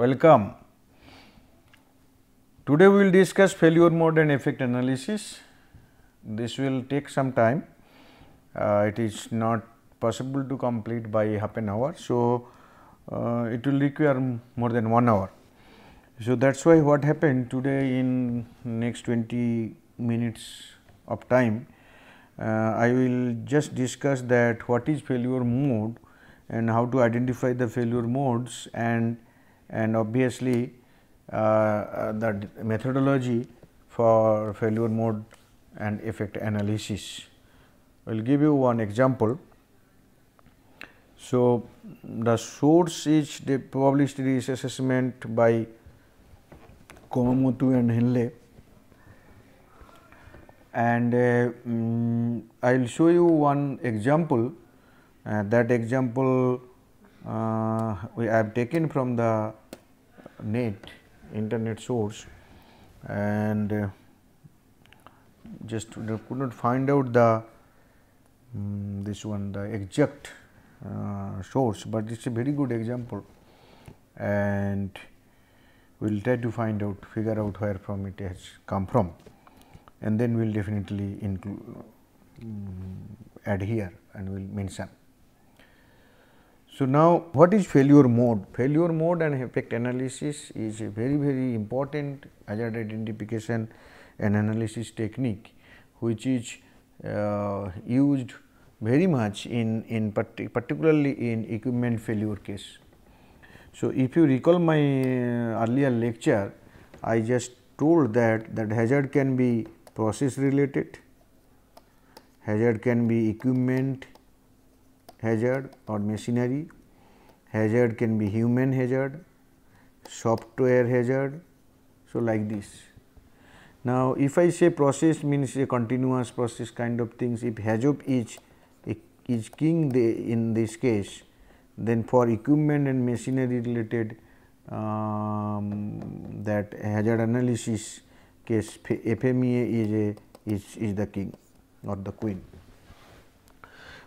Welcome. Today we will discuss failure mode and effect analysis. This will take some time. Uh, it is not possible to complete by half an hour. So, uh, it will require more than 1 hour. So, that is why what happened today in next 20 minutes of time, uh, I will just discuss that what is failure mode and how to identify the failure modes and and obviously uh, uh the methodology for failure mode and effect analysis. I will give you one example. So, the source is the published this assessment by Komamoto and Henle and uh, um, mm, I will show you one example uh, that example uh, we have taken from the net internet source and uh, just could not find out the um, this one the exact uh, source, but it is a very good example and we will try to find out figure out where from it has come from and then we will definitely include um, mm, adhere and we will mention. So, now what is failure mode? Failure mode and effect analysis is a very very important hazard identification and analysis technique which is uh, used very much in, in particularly in equipment failure case. So, if you recall my uh, earlier lecture, I just told that that hazard can be process related, hazard can be equipment hazard or machinery. Hazard can be human hazard, software hazard, so like this. Now, if I say process means a continuous process kind of things, if hazard is, is king in this case, then for equipment and machinery related um, that hazard analysis case FMEA is a is, is the king or the queen.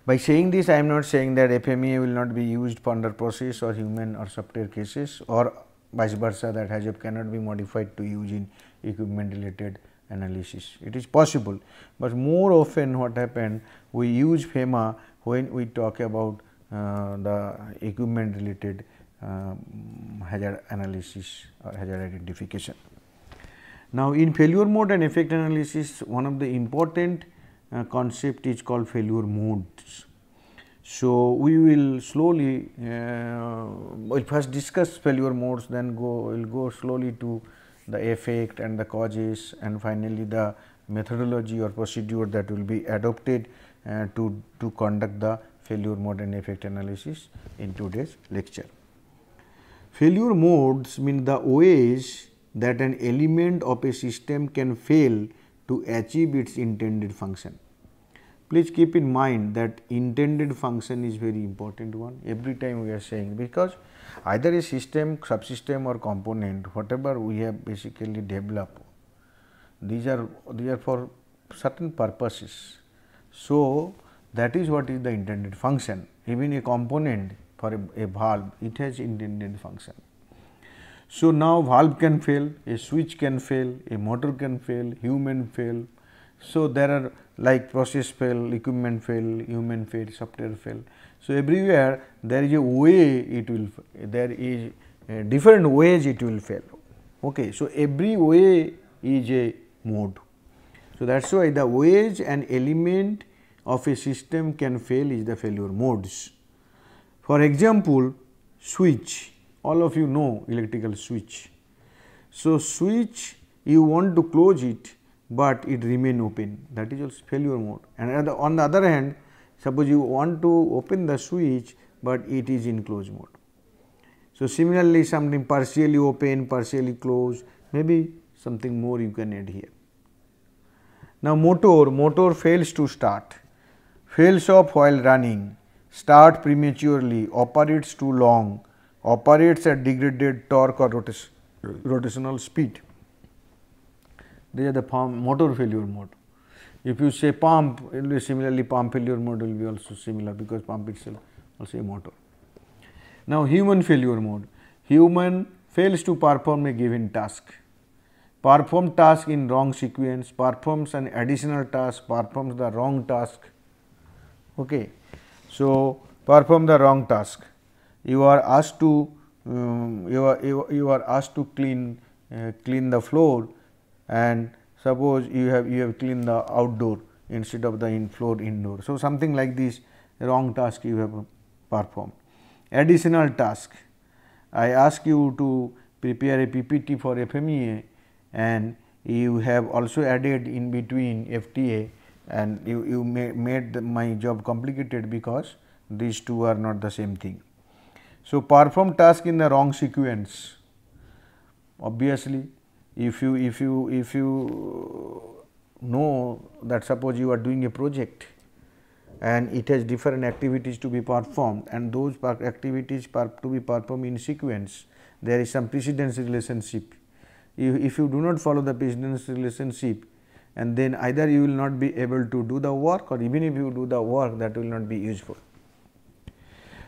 By saying this, I am not saying that FMEA will not be used for under process or human or software cases or vice versa that hazard cannot be modified to use in equipment related analysis. It is possible, but more often what happened we use FEMA when we talk about uh, the equipment related uh, hazard analysis or hazard identification. Now, in failure mode and effect analysis one of the important concept is called failure modes. So, we will slowly uh, will first discuss failure modes then go we will go slowly to the effect and the causes and finally, the methodology or procedure that will be adopted uh, to, to conduct the failure mode and effect analysis in today's lecture. Failure modes mean the ways that an element of a system can fail to achieve its intended function please keep in mind that intended function is very important one every time we are saying because either a system, subsystem or component whatever we have basically developed these are these are for certain purposes. So, that is what is the intended function even a component for a, a valve it has intended function. So, now valve can fail, a switch can fail, a motor can fail, human fail, so, there are like process fail, equipment fail, human fail, software fail. So, everywhere there is a way it will there is different ways it will fail. Okay. So, every way is a mode. So, that is why the ways and element of a system can fail is the failure modes. For example, switch all of you know electrical switch. So, switch you want to close it but it remain open that is also failure mode and on the other hand suppose you want to open the switch, but it is in closed mode. So, similarly something partially open, partially closed, maybe something more you can add here. Now, motor, motor fails to start, fails off while running, start prematurely, operates too long, operates at degraded torque or rotational speed. These are the pump motor failure mode. If you say pump, it will similarly pump failure mode will be also similar because pump itself also a motor. Now, human failure mode. Human fails to perform a given task, perform task in wrong sequence, performs an additional task, performs the wrong task. Okay. So, perform the wrong task. You are asked to um, you, are, you, you are asked to clean uh, clean the floor and suppose you have you have cleaned the outdoor instead of the in floor indoor. So, something like this wrong task you have performed. Additional task I ask you to prepare a PPT for FMEA and you have also added in between FTA and you, you made the, my job complicated because these two are not the same thing. So, perform task in the wrong sequence obviously if you if you if you know that suppose you are doing a project and it has different activities to be performed and those activities to be performed in sequence there is some precedence relationship if, if you do not follow the precedence relationship and then either you will not be able to do the work or even if you do the work that will not be useful.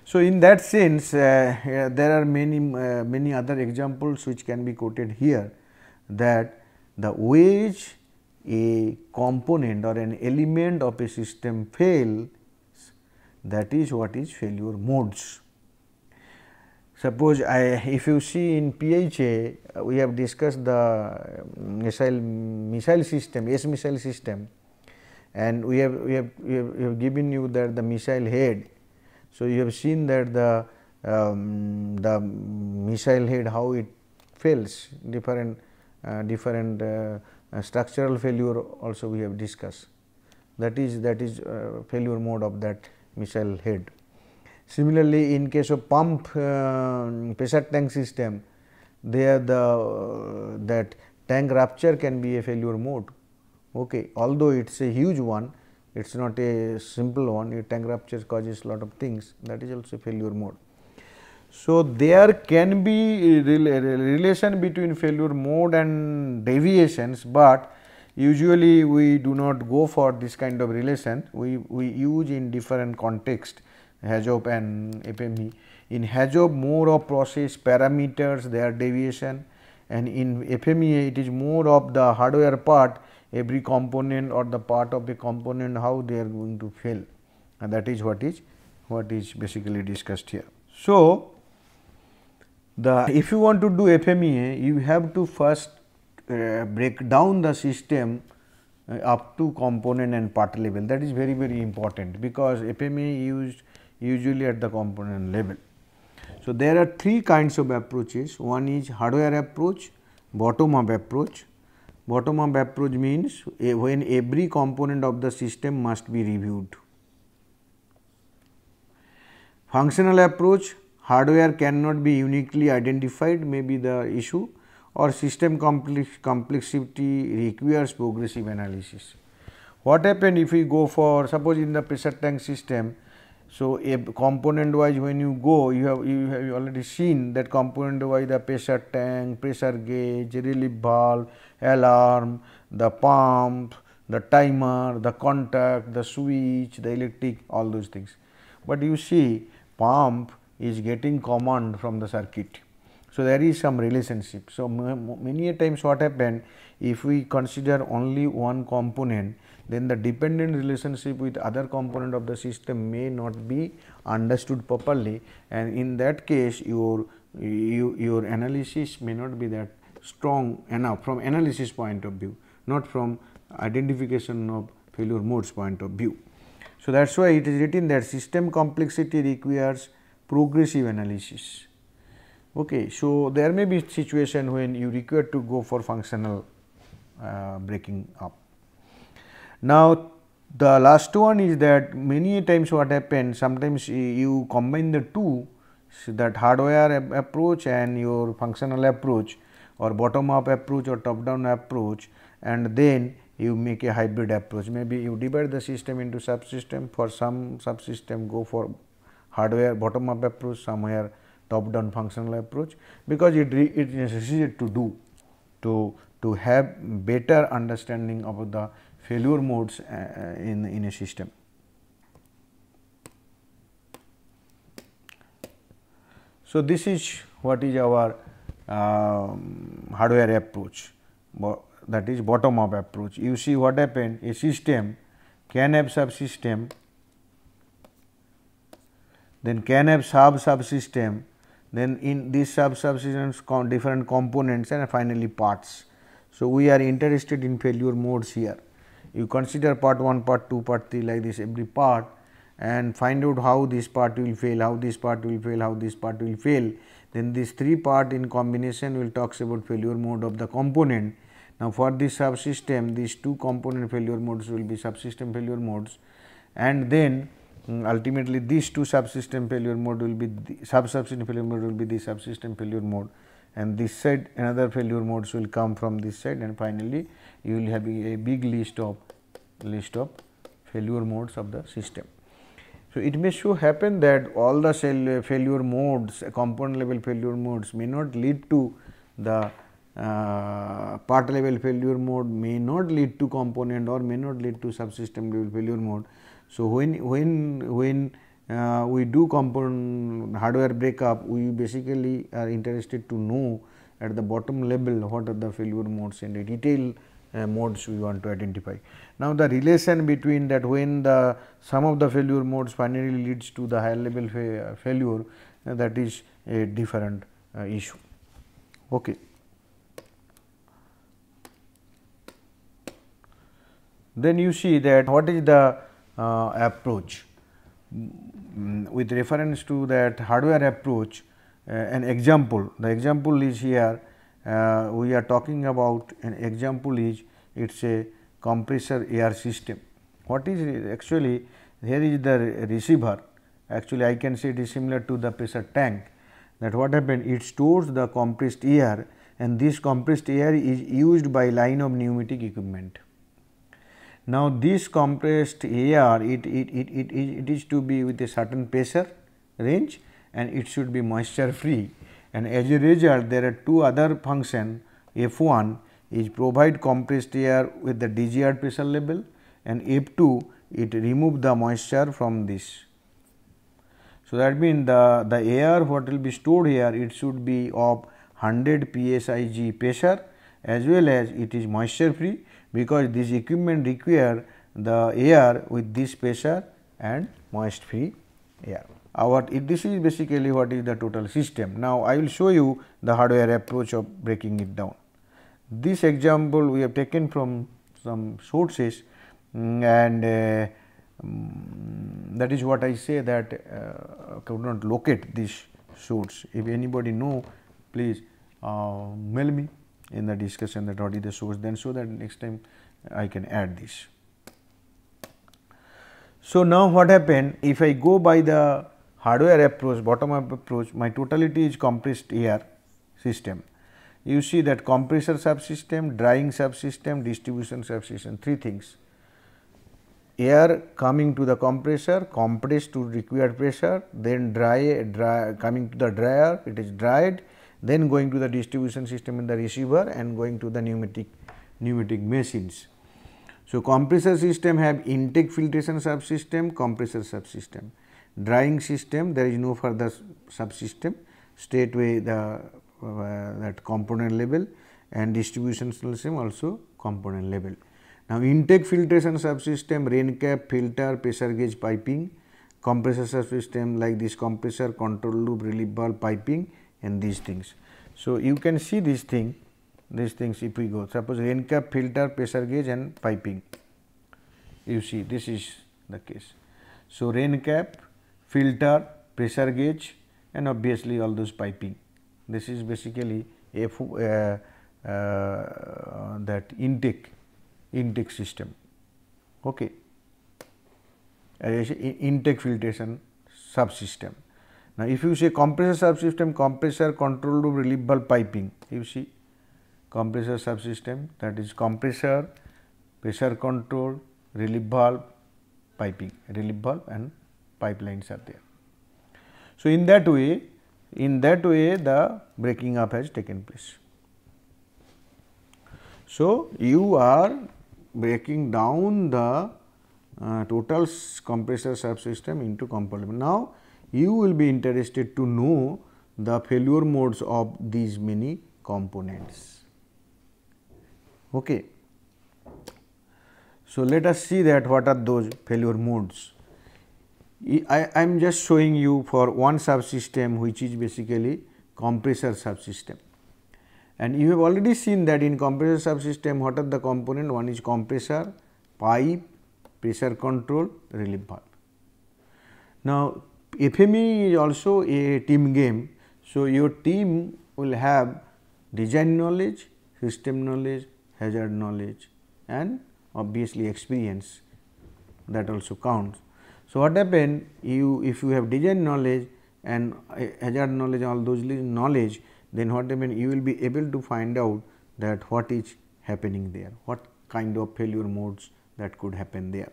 So, in that sense uh, uh, there are many uh, many other examples which can be quoted here that the wage a component or an element of a system fails that is what is failure modes. Suppose I if you see in PHA we have discussed the missile missile system S missile system and we have we have, we have, we have given you that the missile head. So, you have seen that the um, the missile head how it fails different uh, different uh, structural failure also we have discussed that is that is uh, failure mode of that missile head. Similarly, in case of pump pressure tank system there the that tank rupture can be a failure mode okay although it's a huge one it's not a simple one your tank rupture causes lot of things that is also failure mode so, there can be relation between failure mode and deviations, but usually we do not go for this kind of relation. We, we use in different context HAZOP and FME. In HAZOP more of process parameters, their deviation and in FME it is more of the hardware part, every component or the part of the component how they are going to fail and that is what is what is basically discussed here. So, the if you want to do FMEA, you have to first uh, break down the system uh, up to component and part level. That is very very important because FMEA used usually at the component level. So, there are three kinds of approaches. One is hardware approach, bottom up approach. Bottom up approach means eh, when every component of the system must be reviewed. Functional approach hardware cannot be uniquely identified may be the issue or system complex complexity requires progressive analysis. What happened if we go for suppose in the pressure tank system, so a component wise when you go you have you have already seen that component wise the pressure tank, pressure gauge, relief valve, alarm, the pump, the timer, the contact, the switch, the electric all those things. But you see pump is getting command from the circuit. So, there is some relationship. So, many times what happened? if we consider only one component then the dependent relationship with other component of the system may not be understood properly and in that case your you, your analysis may not be that strong enough from analysis point of view not from identification of failure modes point of view. So, that is why it is written that system complexity requires progressive analysis. Okay, so there may be situation when you require to go for functional uh, breaking up. Now, the last one is that many times what happens sometimes you combine the two so that hardware approach and your functional approach or bottom up approach or top down approach and then you make a hybrid approach maybe you divide the system into subsystem for some subsystem go for hardware bottom up approach, somewhere top down functional approach because it, it is necessary to do to, to have better understanding of the failure modes uh, uh in, in a system. So, this is what is our uh, hardware approach that is bottom up approach. You see what happened a system can have subsystem then can have sub subsystem, then in these sub subsystems com different components and finally parts. So, we are interested in failure modes here. You consider part 1, part 2, part 3 like this every part and find out how this part will fail, how this part will fail, how this part will fail. Then these three part in combination will talks about failure mode of the component. Now, for this subsystem these two component failure modes will be subsystem failure modes and then um, ultimately these two subsystem failure mode will be the sub subsystem failure mode will be the subsystem failure mode and this side another failure modes will come from this side and finally, you will have a big list of list of failure modes of the system. So, it may so happen that all the cell uh, failure modes component level failure modes may not lead to the uh, part level failure mode may not lead to component or may not lead to subsystem level failure mode, so, when, when, when uh, we do component hardware breakup, we basically are interested to know at the bottom level what are the failure modes and the detail uh, modes we want to identify. Now, the relation between that when the sum of the failure modes finally leads to the higher level fa uh, failure uh, that is a different uh, issue. Okay. Then you see that what is the uh, approach. Mm, with reference to that hardware approach, uh, an example, the example is here, uh, we are talking about an example is it is a compressor air system. What is actually here is the receiver actually I can say it is similar to the pressure tank that what happened it stores the compressed air and this compressed air is used by line of pneumatic equipment. Now, this compressed air it, it, it, it, it is to be with a certain pressure range and it should be moisture free and as a result there are two other function F 1 is provide compressed air with the DGR pressure level and F 2 it remove the moisture from this. So, that means the, the air what will be stored here it should be of 100 psig pressure as well as it is moisture free because this equipment require the air with this pressure and moist free air. Our uh, this is basically what is the total system. Now, I will show you the hardware approach of breaking it down. This example we have taken from some sources mm, and uh, um, that is what I say that uh, could not locate this source. If anybody know please uh, mail me in the discussion that what is the source then so that next time I can add this. So, now what happened if I go by the hardware approach bottom up approach my totality is compressed air system. You see that compressor subsystem, drying subsystem, distribution subsystem three things air coming to the compressor compressed to required pressure then dry, dry coming to the dryer it is dried then going to the distribution system in the receiver and going to the pneumatic pneumatic machines. So, compressor system have intake filtration subsystem, compressor subsystem, drying system there is no further subsystem straightway the uh, that component level and distribution system also component level. Now, intake filtration subsystem rain cap filter pressure gauge piping compressor subsystem like this compressor control loop relief valve piping and these things. So, you can see these thing, these things if we go suppose rain cap filter pressure gauge and piping you see this is the case. So, rain cap filter pressure gauge and obviously all those piping this is basically a uh, uh, that intake intake system okay. Uh, intake filtration subsystem. Now, if you say compressor subsystem, compressor control relief valve piping, you see compressor subsystem that is compressor, pressure control, relief valve, piping, relief valve and pipelines are there. So, in that way, in that way the breaking up has taken place. So, you are breaking down the uh, total compressor subsystem into component. Now, you will be interested to know the failure modes of these many components. Okay. So, let us see that what are those failure modes. I, I am just showing you for one subsystem which is basically compressor subsystem. And you have already seen that in compressor subsystem what are the component? One is compressor, pipe, pressure control, relief valve. Now, FME is also a team game. So, your team will have design knowledge, system knowledge, hazard knowledge and obviously experience that also counts. So, what happen you if you have design knowledge and uh, hazard knowledge all those knowledge then what happen you will be able to find out that what is happening there, what kind of failure modes that could happen there.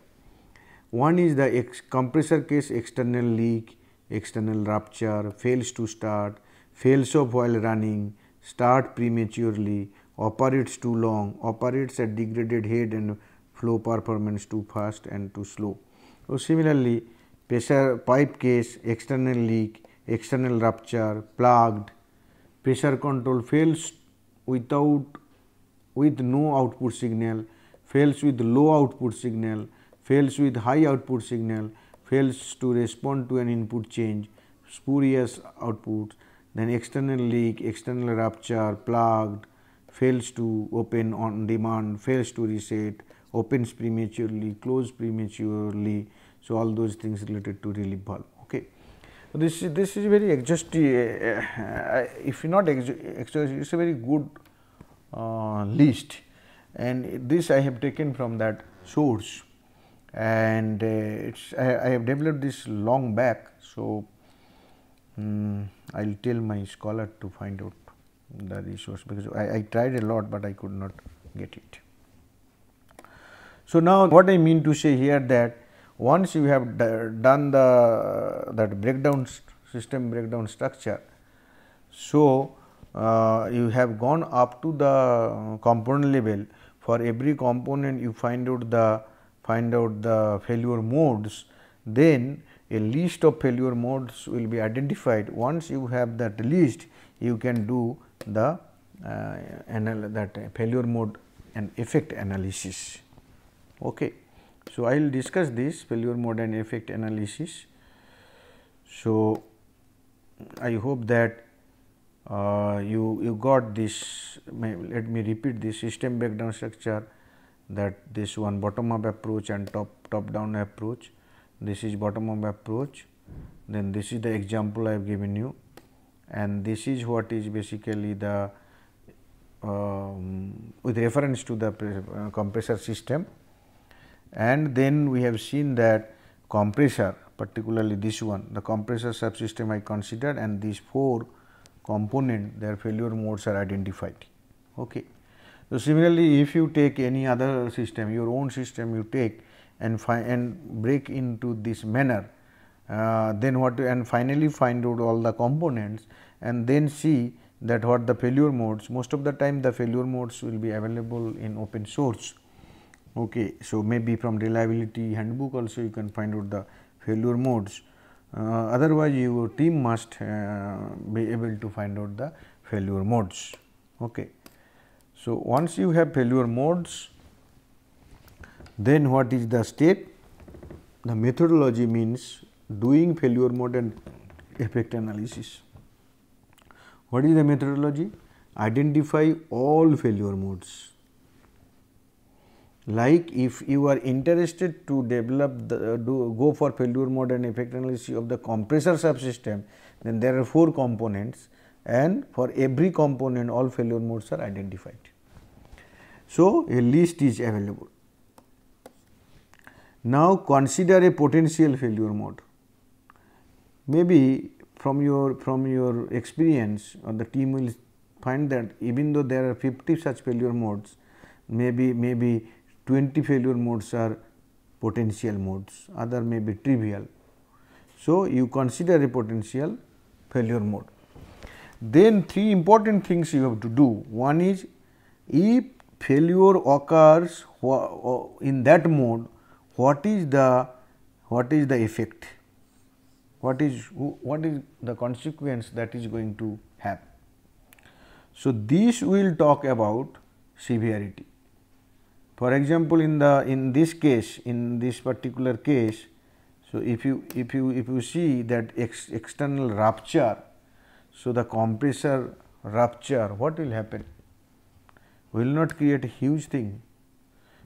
One is the compressor case external leak, external rupture, fails to start, fails off while running, start prematurely, operates too long, operates at degraded head and flow performance too fast and too slow. So, similarly, pressure pipe case, external leak, external rupture, plugged, pressure control fails without with no output signal, fails with low output signal, fails with high output signal, fails to respond to an input change, spurious output, then external leak, external rupture, plugged, fails to open on demand, fails to reset, opens prematurely, closes prematurely. So, all those things related to relief valve. Okay. So, this is this is very exhaustive. uh, if not exhaustive, it is a very good uh, list, and this I have taken from that source and uh, it's I, I, have developed this long back. So, um, mm, I will tell my scholar to find out the resource because I, I tried a lot, but I could not get it. So, now what I mean to say here that once you have done the that breakdown system breakdown structure. So, uh, you have gone up to the component level for every component you find out the find out the failure modes, then a list of failure modes will be identified. Once you have that list, you can do the uh, anal that failure mode and effect analysis. Okay. So, I will discuss this failure mode and effect analysis. So, I hope that uh, you, you got this, let me repeat this system breakdown structure, that this one bottom up approach and top top down approach this is bottom up approach then this is the example I have given you and this is what is basically the um, with reference to the uh, compressor system and then we have seen that compressor particularly this one the compressor subsystem I considered and these four component their failure modes are identified. Okay. So, similarly, if you take any other system, your own system you take and and break into this manner, uh, then what and finally find out all the components and then see that what the failure modes, most of the time the failure modes will be available in open source. Okay. So, maybe from reliability handbook also you can find out the failure modes. Uh, otherwise, your team must uh, be able to find out the failure modes. Okay. So, once you have failure modes, then what is the step? The methodology means doing failure mode and effect analysis. What is the methodology? Identify all failure modes. Like if you are interested to develop the, do, go for failure mode and effect analysis of the compressor subsystem, then there are four components and for every component all failure modes are identified. So, a list is available. Now, consider a potential failure mode. Maybe from your from your experience or the team will find that even though there are 50 such failure modes, maybe maybe 20 failure modes are potential modes, other may be trivial. So, you consider a potential failure mode. Then three important things you have to do. One is if failure occurs in that mode, what is the what is the effect? What is what is the consequence that is going to happen? So, this we will talk about severity. For example, in the in this case, in this particular case, so if you if you if you see that ex, external rupture, so the compressor rupture, what will happen? will not create a huge thing.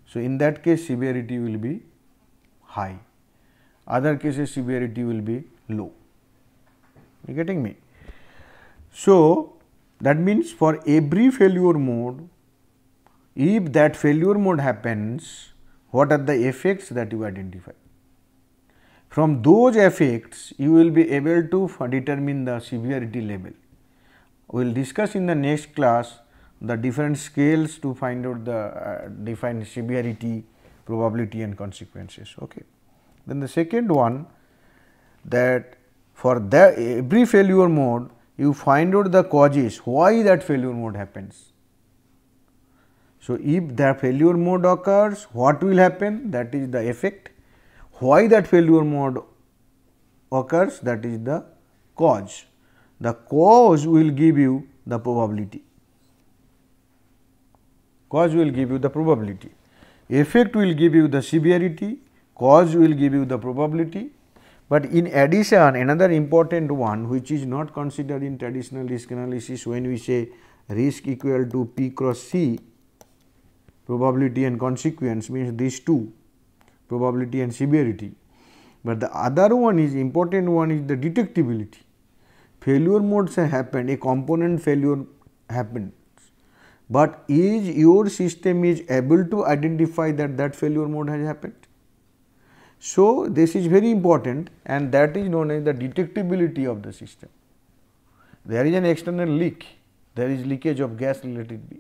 So, in that case severity will be high, other cases severity will be low. You getting me? So, that means for every failure mode, if that failure mode happens, what are the effects that you identify? From those effects, you will be able to determine the severity level. We will discuss in the next class the different scales to find out the uh, define severity, probability and consequences. Okay. Then the second one that for the every failure mode you find out the causes why that failure mode happens. So, if the failure mode occurs what will happen that is the effect, why that failure mode occurs that is the cause. The cause will give you the probability cause will give you the probability. Effect will give you the severity, cause will give you the probability. But in addition another important one which is not considered in traditional risk analysis when we say risk equal to P cross C probability and consequence means these two probability and severity. But the other one is important one is the detectability. Failure modes have happened, a component failure happened but is your system is able to identify that that failure mode has happened? So, this is very important and that is known as the detectability of the system. There is an external leak, there is leakage of gas let it be.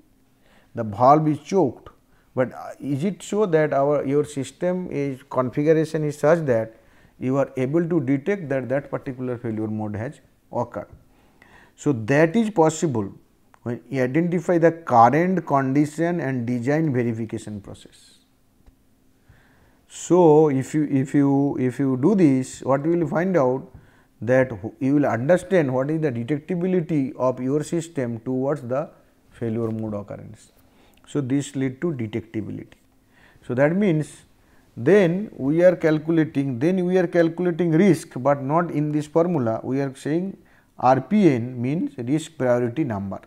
The valve is choked, but uh, is it so that our your system is configuration is such that you are able to detect that that particular failure mode has occurred. So, that is possible when you identify the current condition and design verification process. So, if you if you if you do this what you will find out that you will understand what is the detectability of your system towards the failure mode occurrence. So, this lead to detectability. So, that means then we are calculating then we are calculating risk, but not in this formula we are saying RPN means risk priority number.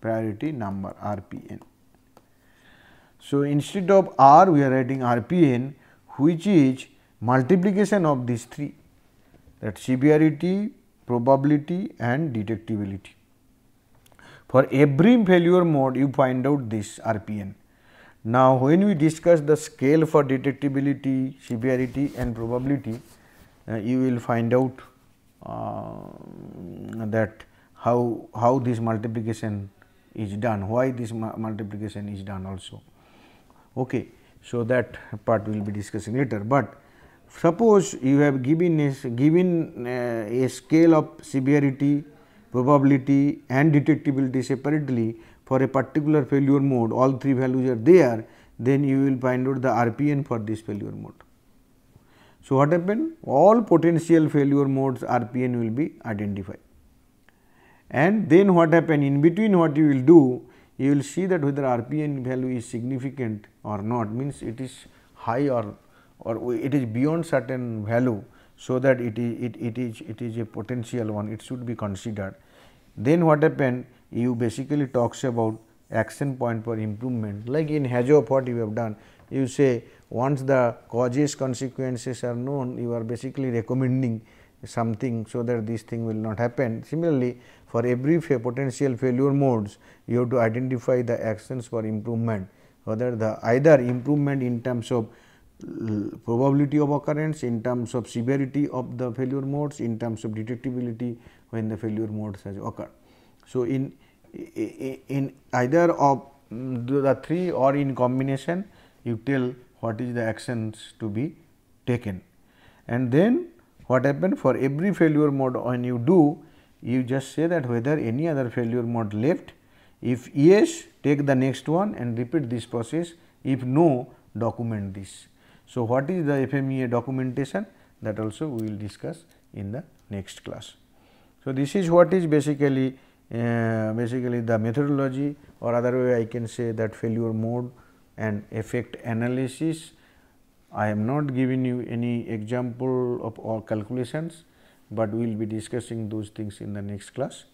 priority number RPN. So, instead of R we are writing RPN which is multiplication of these three that severity, probability and detectability. For every failure mode you find out this RPN. Now, when we discuss the scale for detectability, severity and probability, uh, you will find out uh, that how, how this multiplication is done, why this multiplication is done also. Okay. So, that part we will be discussing later, but suppose you have given a, given uh, a scale of severity, probability and detectability separately for a particular failure mode all three values are there then you will find out the RPN for this failure mode. So, what happened all potential failure modes RPN will be identified and then what happen in between what you will do you will see that whether RPN value is significant or not means it is high or or it is beyond certain value. So, that it is it, it is it is a potential one it should be considered. Then what happen you basically talks about action point for improvement like in Hajob what you have done you say once the causes consequences are known you are basically recommending something so that this thing will not happen. Similarly, for every potential failure modes, you have to identify the actions for improvement, whether the either improvement in terms of probability of occurrence, in terms of severity of the failure modes, in terms of detectability when the failure modes has occurred. So, in, in either of mm, the three or in combination, you tell what is the actions to be taken. And then what happens for every failure mode when you do you just say that whether any other failure mode left. If yes, take the next one and repeat this process. If no, document this. So, what is the FMEA documentation? That also we will discuss in the next class. So, this is what is basically uh, basically the methodology or other way I can say that failure mode and effect analysis. I am not giving you any example of all calculations but we will be discussing those things in the next class.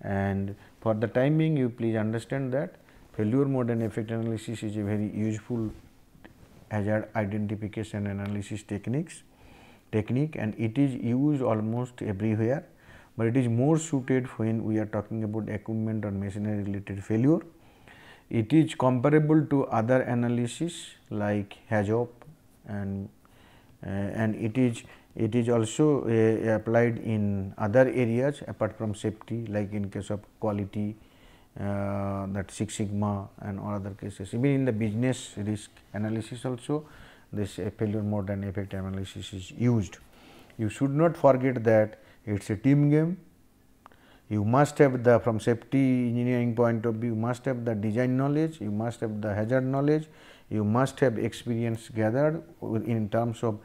And for the time being you please understand that failure mode and effect analysis is a very useful hazard identification analysis techniques technique and it is used almost everywhere, but it is more suited when we are talking about equipment or machinery related failure. It is comparable to other analysis like HAZOP and uh, and it is it is also uh, applied in other areas apart from safety like in case of quality uh, that Six Sigma and all other cases. Even in the business risk analysis also this uh, failure mode and effect analysis is used. You should not forget that it is a team game. You must have the from safety engineering point of view, you must have the design knowledge, you must have the hazard knowledge, you must have experience gathered in terms of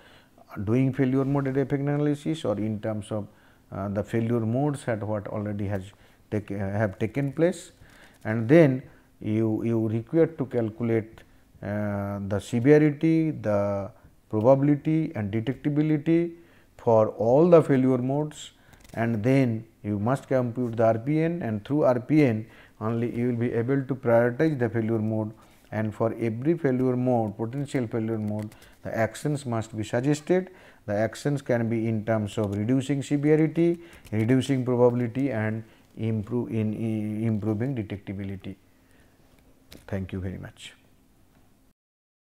doing failure mode at effect analysis or in terms of uh, the failure modes at what already has take, uh, have taken place and then you, you require to calculate uh, the severity, the probability and detectability for all the failure modes and then you must compute the RPN and through RPN only you will be able to prioritize the failure mode and for every failure mode potential failure mode the actions must be suggested. The actions can be in terms of reducing severity, reducing probability and improve in improving detectability. Thank you very much.